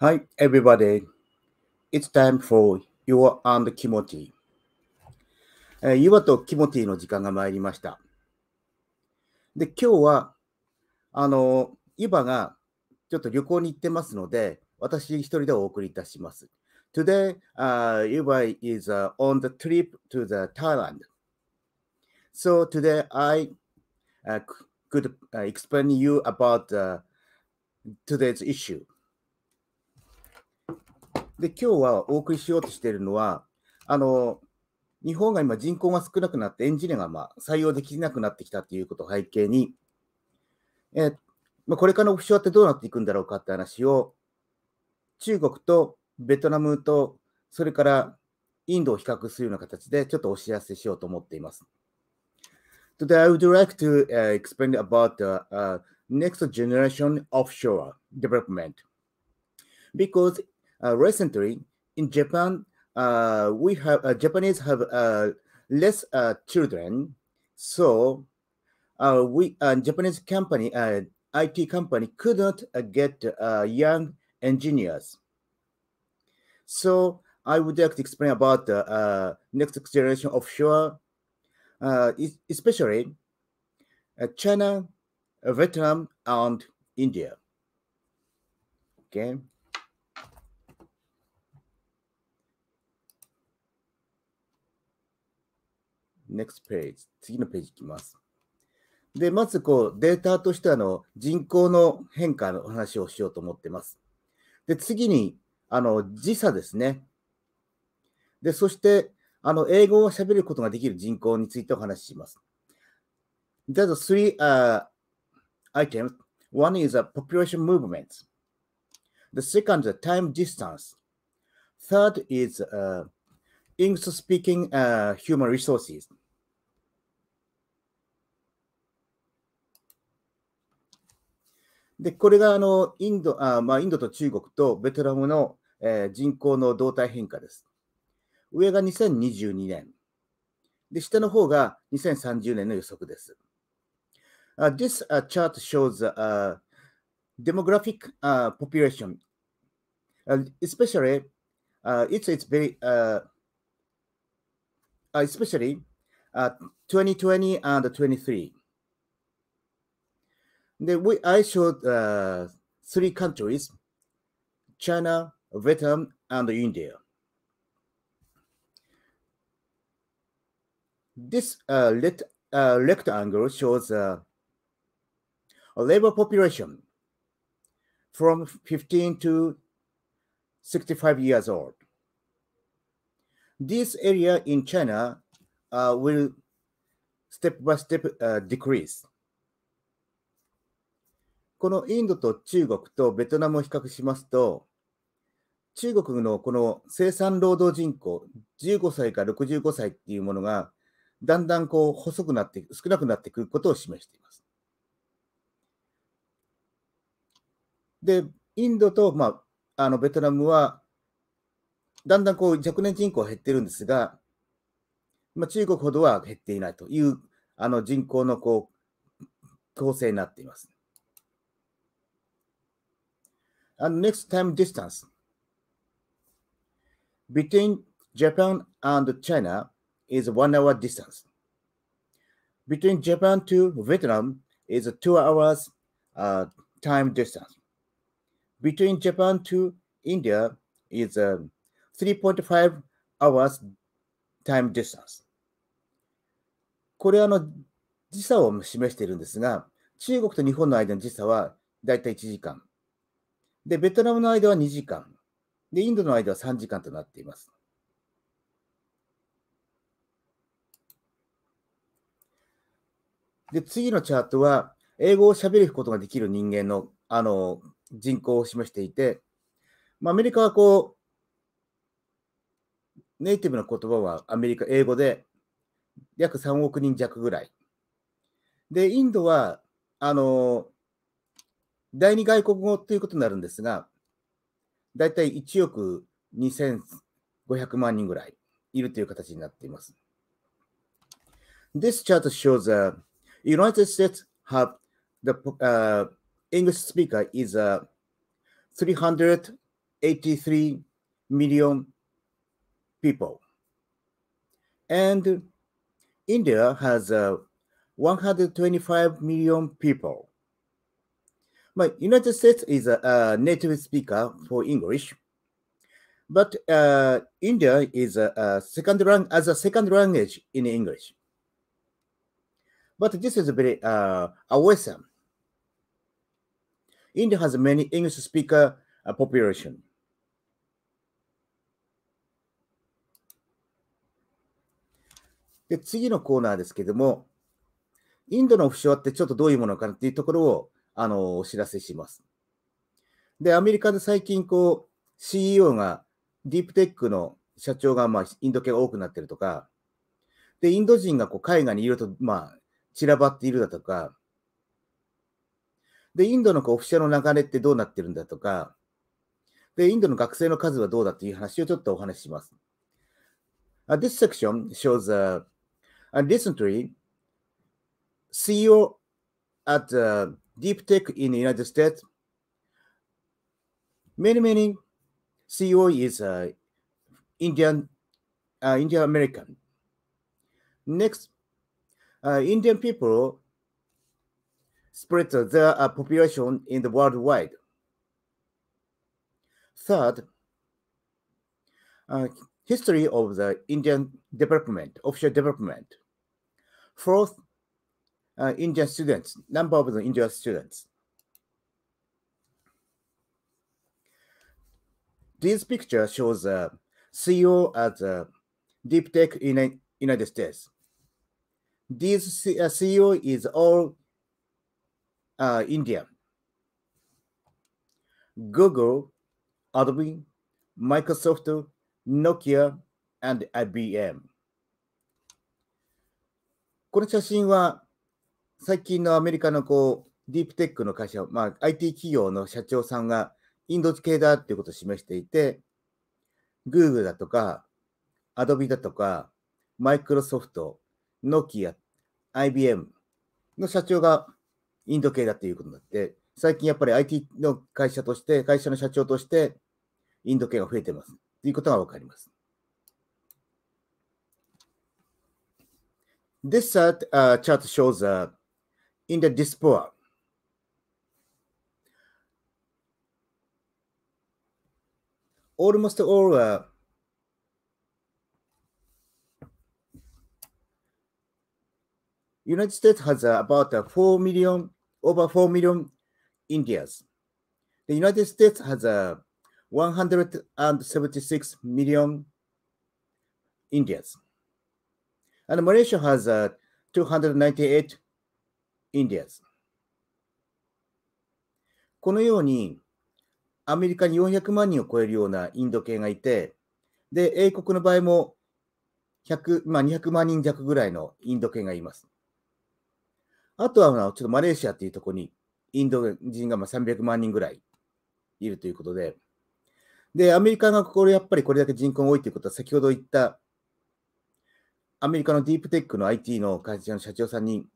Hi, everybody. It's time for Your and Kimoti. えー、岩とキモティの時間が参りました。で、今日は、あの、岩がちょっと旅行に行ってますので、私一人でお送りいたします。Today,、uh, Yuba is、uh, on the trip to the Thailand. So today I、uh, could、explain you about、uh, today's issue. で、今日はお送りしようとしているのは、あの、日本が今人口が少なくなってエンジニアがま採用できなくなってきたということを背景に、えー、まあ、これからのオフショアってどうなっていくんだろうかって話を、中国とベトナムと、それからインドを比較するような形でちょっとお知らせしようと思っています。Today, I would like to、uh, explain about the、uh, next generation offshore development. Because Uh, recently in Japan, uh, we have uh, Japanese have less children, so we Japanese company IT company could not get young engineers. So I would like to explain about the uh, next generation offshore, uh, especially uh, China, Vietnam, and India. Okay. Next page。次のページいきます。で、まずこうデータとしてあの人口の変化の話をしようと思ってます。で、次にあの時差ですね。で、そしてあの英語を喋ることができる人口についてお話しします。t h e r e are three、uh, items. One is a population movement. The second is time distance. Third is uh, English speaking uh, human resources. で、これがあのインドあ、まあ、インドと中国とベトナムの、えー、人口の動態変化です。上が2022年。で、下の方が2030年の予測です。Uh, this uh, chart shows uh, demographic uh, population, uh, especially uh, it's, it's very, uh, especially uh, 2020 and 23. Then we I showed uh, three countries: China, Vietnam, and India. This uh, uh, rectangle shows uh, a labor population from 15 to 65 years old. This area in China uh, will step by step uh, decrease. このインドと中国とベトナムを比較しますと、中国のこの生産労働人口、15歳から65歳っていうものが、だんだんこう細くなって、少なくなってくることを示しています。で、インドと、まあ、あのベトナムは、だんだんこう若年人口は減ってるんですが、まあ、中国ほどは減っていないというあの人口のこう構成になっています。and next time distance between Japan and China is one hour distance. Between Japan to Vietnam is two hours uh, time distance. Between Japan to India is a uh, 3.5 hours time distance. distance。これはあの時差を示しているんですが、中国と日本の間の時差はだいたい1時間。で、ベトナムの間は2時間。で、インドの間は3時間となっています。で、次のチャートは、英語を喋ることができる人間のあの人口を示していて、まあ、アメリカはこう、ネイティブの言葉はアメリカ、英語で約3億人弱ぐらい。で、インドは、あの、第二外国語ということになるんですが、だいたい1億2500万人ぐらいいるという形になっています。This chart shows the United States have the、uh, English speaker is、uh, 383 million people. And India has uh, 125 million people. But United States is a, a native speaker for English, but uh, India is a, a second lang- as a second language in English. But this is very uh, awesome. India has many English speaker uh, population. で、次のコーナーですけども、インドのオフショアってちょっとどういうものかっていうところをあの、お知らせします。で、アメリカで最近、こう、CEO が、ディープテックの社長が、まあ、インド系が多くなってるとか、で、インド人がこう海外にいると、まあ、散らばっているだとか、で、インドのこうオフィシャルの流れってどうなってるんだとか、で、インドの学生の数はどうだっていう話をちょっとお話しします。Uh, this section shows u a recently CEO at h deep tech in the United States, many, many CEO is uh, Indian, uh, Indian American. Next, uh, Indian people spread their uh, population in the worldwide. Third, uh, history of the Indian development, offshore development. Fourth, uh, Indian students, number of the Indian students. This picture shows a uh, CEO at deep tech in the United States. This uh, CEO is all uh, India. Google, Adobe, Microsoft, Nokia, and IBM. この写真は最近のアメリカのこうディープテックの会社、まあ、IT 企業の社長さんがインド系だっていうことを示していて、Google だとか、Adobe だとか、Microsoft、Nokia、IBM の社長がインド系だっていうことになって、最近やっぱり IT の会社として、会社の社長として、インド系が増えてますということが分かります。This chart shows a in the diaspora. Almost all uh, United States has uh, about uh, 4 million, over 4 million Indians. The United States has uh, 176 million Indians. And Malaysia has uh, 298インディアズ。このように、アメリカに400万人を超えるようなインド系がいて、で、英国の場合も100、まあ、200万人弱ぐらいのインド系がいます。あとは、ちょっとマレーシアというところに、インド人がまあ300万人ぐらいいるということで、で、アメリカがこれやっぱりこれだけ人口が多いということは、先ほど言ったアメリカのディープテックの IT の会社の社長さんに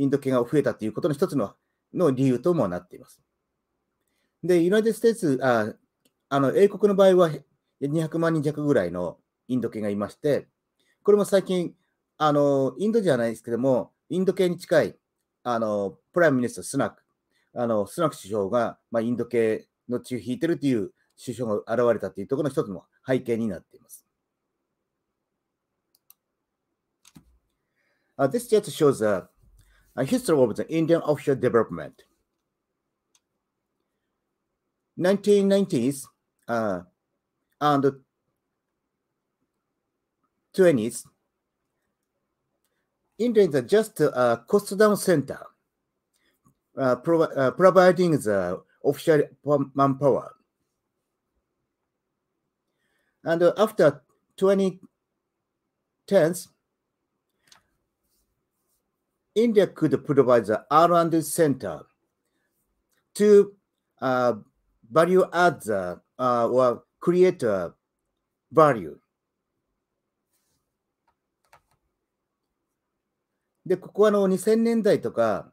インド系が増えたということの一つのの理由ともなっています。で、ユナイテステーツ、ああの英国の場合は200万人弱ぐらいのインド系がいまして、これも最近、あのインドじゃないですけども、インド系に近いあのプライムミニスト、スナック、あのスナック首相が、まあ、インド系の血を引いてるという首相が現れたというところの一つの背景になっています。Uh, this just shows a A history of the Indian offshore development. 1990s uh, and 20s, India is just a cost down center uh, uh, providing the offshore manpower. And after 2010s, India could provide the R&D center to uh, value add the uh, or create a value. で、ここはの2000年代とか、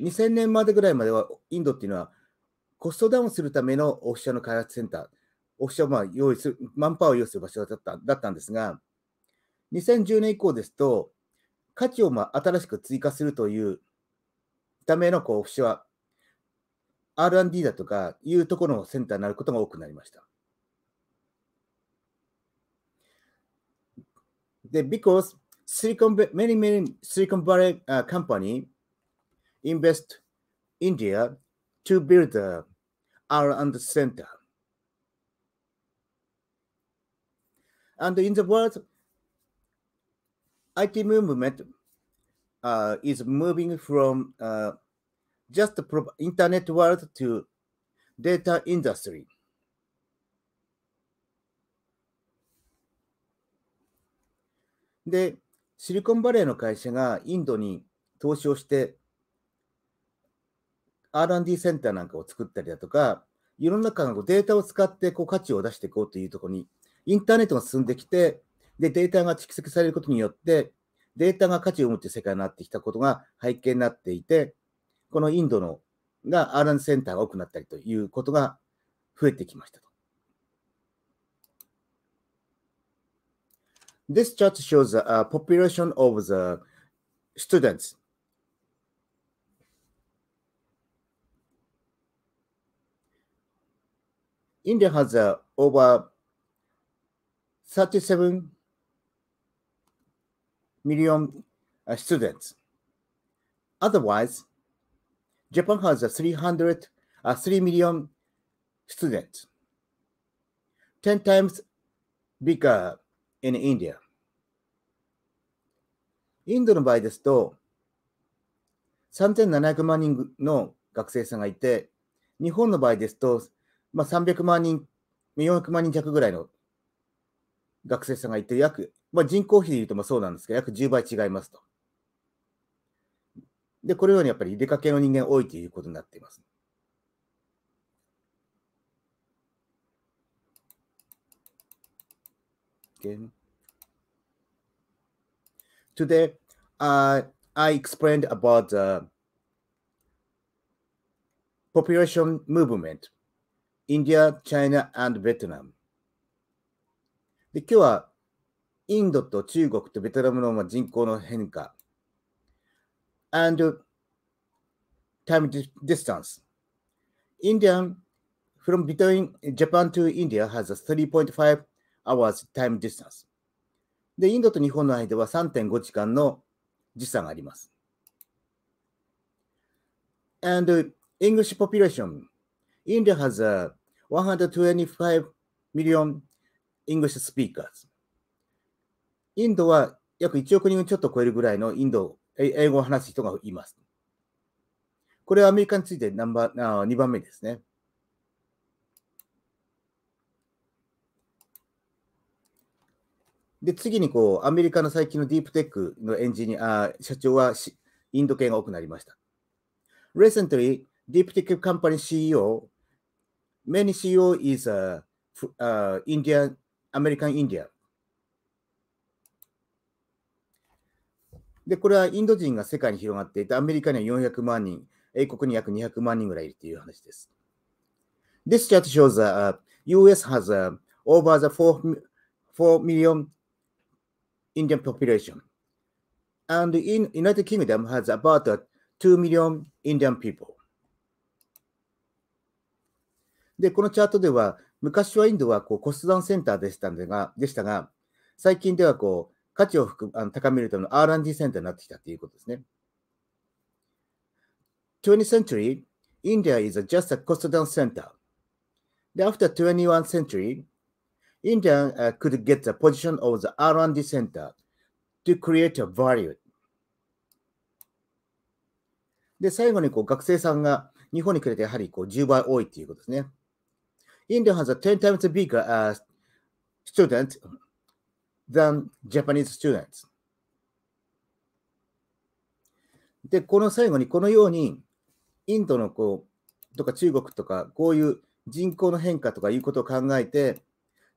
2000年までぐらいまでは、インドっていうのは、コストダウンするためのオフィシャルの開発センター、オフィシャルを用意する、マンパワーを用意する場所だっただったんですが、2010年以降ですと、価値をまあ新しく追加するというためのこう節は R&D だとかいうところのセンターになることが多くなりました。で、because Silicon, many, many Silicon Valley、uh, company invest India to build the R&D center. And in the world, IT movement uh, is moving from uh, just the internet world to data industry. で、シリコンバレーの会社がインドに投資をして、R&D センターなんかを作ったりだとか、いろんなデータを使ってこう価値を出していこうというところに、インターネットが進んできて、で、データが蓄積されることによって、データが価値を持って世界になってきたことが背景になっていて、このインドのが R&D センターが多くなったりということが増えてきましたと。This chart shows the、population of the students. India has uh, over 37 million uh, students. Otherwise, Japan has a 300, uh, 3 million students, 10 times bigger in India. インドの場合ですと、3700万人の学生さんがいて、日本の場合ですと、まあ、300万人、400万人弱ぐらいの学生さんがいて、約まあ、人口比でいうともそうなんですけど、約10倍違いますと。で、これようにやっぱり出かけの人間多いということになっています。Okay. Today, uh, I explained about the population movement, India, China, and Vietnam. で今日はインドと中国とベトナムの人口の変化 and time distance. India from between Japan to India has a 3.5 hours time distance. で、インドと日本の間は3.5時間の時差があります。And English population. India has a 125 million English speakers. インドは約1億人ちょっと超えるぐらいのインド、英語を話す人がいます。これはアメリカについてナンバー2番目ですね。で、次にこう、アメリカの最近のディープテックのエンジニア、社長はインド系が多くなりました。Recently, Deep Tech Company CEO, many CEO is a, a Indian, American India. で、これはインド人が世界に広がっていて、アメリカには400万人、英国に約200万人ぐらいいるという話です。This chart shows that、US has、over the 4, 4 million Indian population. And in United Kingdom has about 2 million Indian people. で、このチャートでは、昔はインドはこうコスダウンセンターでしたがでしたが、最近ではこう価値を含あの高めるための R&D センターになってきたということですね。20th century, India is just a cost down center. After 2 1 t h century, India could get the position of the R&D center to create a value. で、最後にこう学生さんが日本に来べてやはりこう10倍多いということですね。India has a 10 times bigger、uh, student than Japanese students. で、この最後にこのように、インドのことか中国とか、こういう人口の変化とかいうことを考えて、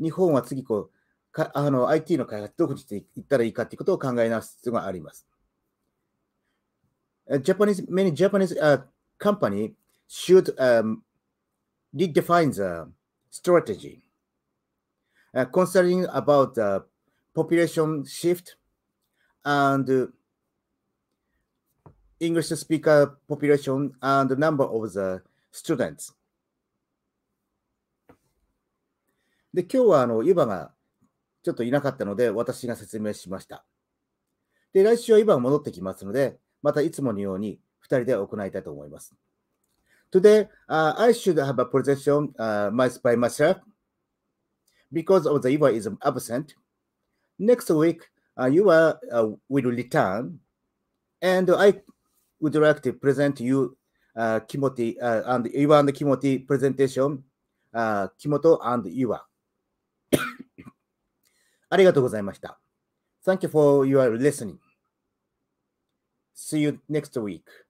日本は次こうかあの、IT の開発、どこにしていったらいいかということを考え直す必要があります。Japanese, many Japanese、uh, c o m p a n i e should s、um, redefine the strategy、uh, concerning about the population shift and English speaker population and the number of the students. で、今日はあの、ユバがちょっといなかったので、私が説明しました。で、来週はユバが戻ってきますので、またいつものように2人で行いたいと思います。Today,、uh, I should have a presentation、uh, by myself because of the Yuba is absent. next week uh, you are, uh, will return, and I would like to present you uh, Kimoti uh, and you and Kimoti presentation, uh, Kimoto and Iwa. Thank you for your listening. See you next week.